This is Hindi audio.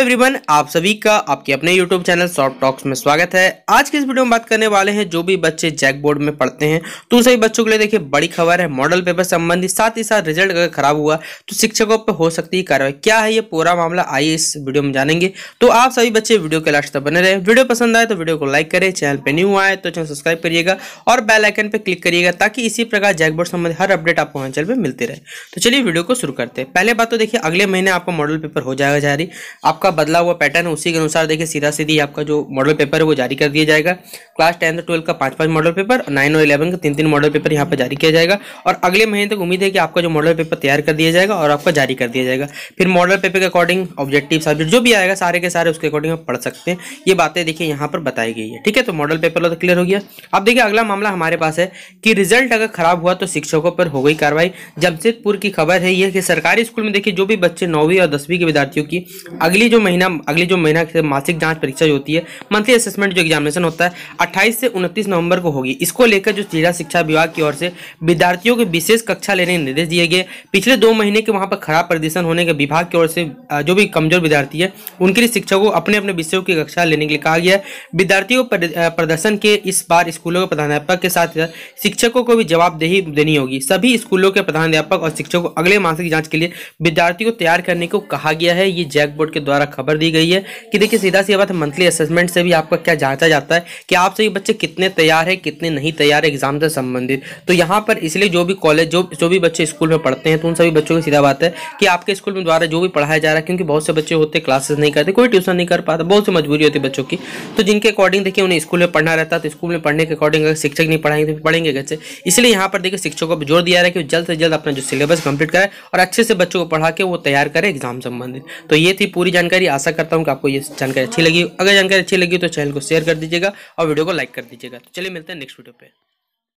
एवरीवन आप सभी का आपके अपने यूट्यूब चैनल सॉफ्ट टॉक्स में स्वागत है आज के इस वीडियो में बात करने वाले हैं जो भी बच्चे जैक बोर्ड में पढ़ते हैं तो सभी बच्चों के लिए देखिए बड़ी खबर है मॉडल पेपर संबंधी साथ ही साथ रिजल्ट अगर खराब हुआ तो शिक्षकों पर हो सकती है कार्रवाई क्या है ये पूरा मामला आइए इस वीडियो में जानेंगे तो आप सभी बच्चे वीडियो के लास्ट तक बने रहे वीडियो पसंद आए तो वीडियो को लाइक करें चैनल पर न्यू आए तो चैनल सब्सक्राइब करिएगा और बेलाइकन पर क्लिक करिएगा ताकि इसी प्रकार जैक बोर्ड संबंधी हर अपडेट आपको हमारे चैनल पर मिलते रहे तो चलिए वीडियो को शुरू करते हैं पहले बात तो देखिए अगले महीने आपका मॉडल पेपर हो जाएगा जारी आपका आपका बदला हुआ पैटर्न है उसी के अनुसार देखिए सीधा सीधी आपका जो मॉडल पेपर है वो जारी कर दिया जाएगा क्लास टेंथ और ट्वेल्थ का पांच पांच मॉडल पेपर नाइन और इलेवन का तीन तीन मॉडल पेपर यहाँ पर जारी किया जाएगा और अगले महीने तक उम्मीद है कि आपका जो मॉडल पेपर तैयार कर दिया जाएगा और आपका जारी कर दिया जाएगा फिर मॉडल पेपर के अकॉर्डिंग ऑब्जेक्टिव सब्जेक्ट जो भी आएगा सारे के सारे उसके अकॉर्डिंग आप पढ़ सकते हैं ये बातें देखिए यहाँ पर बताई गई है ठीक है तो मॉडल पेपर तो क्लियर हो गया अब देखिए अगला मामला हमारे पास है कि रिजल्ट अगर खराब हुआ तो शिक्षकों पर हो गई कार्रवाई जमशेदपुर की खबर है यह कि सरकारी स्कूल में देखिए जो भी बच्चे नौवीं और दसवीं के विद्यार्थियों की अगली जो महीना अगले जो महीना की मासिक जांच परीक्षा जो होती है मंथली असेसमेंट जो एग्जामिनेशन होता है 28 से 29 नवंबर को होगी इसको लेकर जो जिला शिक्षा विभाग की ओर से विद्यार्थियों के विशेष कक्षा लेने के निर्देश दिए गए पिछले दो महीने के वहाँ पर खराब प्रदर्शन होने के विभाग की ओर से जो भी कमजोर विद्यार्थी है उनके लिए शिक्षकों को अपने अपने विषयों की कक्षा लेने के लिए कहा गया है विद्यार्थियों प्रदर्शन के इस बार स्कूलों के प्रधानाध्यापक के साथ शिक्षकों को भी जवाबदेही देनी होगी सभी स्कूलों के प्रधानाध्यापक और शिक्षकों को अगले मासिक जाँच के लिए विद्यार्थियों को तैयार करने को कहा गया है ये जैक बोर्ड के द्वारा खबर दी गई है कि देखिए सीधा सी बात मंथली असेसमेंट से भी आपका क्या जांचा जाता है कि आप सभी बच्चे कितने तैयार है कितने नहीं तैयार है एग्जाम से संबंधित तो यहाँ पर इसलिए जो भी कॉलेज जो जो भी बच्चे स्कूल में पढ़ते हैं तो उन सभी बच्चों की सीधा बात है कि आपके स्कूल में द्वारा जो भी पढ़ाया जा रहा है क्योंकि बहुत से बच्चे होते क्लासेस नहीं करते कोई ट्यूशन नहीं कर पाता बहुत सी मजबूरी होती बच्चों की तो जिनके अकॉर्डिंग देखिए उन्हें स्कूल में पढ़ना रहता तो स्कूल में पढ़ने के अकॉर्डिंग अगर शिक्षक नहीं पढ़ाएंगे तो पढ़ेंगे कैसे इसलिए यहाँ पर देखिए शिक्षकों पर जोर दिया जा रहा है कि जल्द से जल्द अपना जो सिलेबस कंप्लीट करें और अच्छे से बच्चों को पढ़ा के वो तैयार करें एग्जाम संबंधित तो ये थी पूरी जानकारी जानकारी आशा करता हूँ कि आपको ये जानकारी अच्छी लगी अगर जानकारी अच्छी लगी तो चैनल को शेयर कर दीजिएगा और वीडियो को लाइक कर दीजिएगा तो चलिए मिलते हैं नेक्स्ट वीडियो पर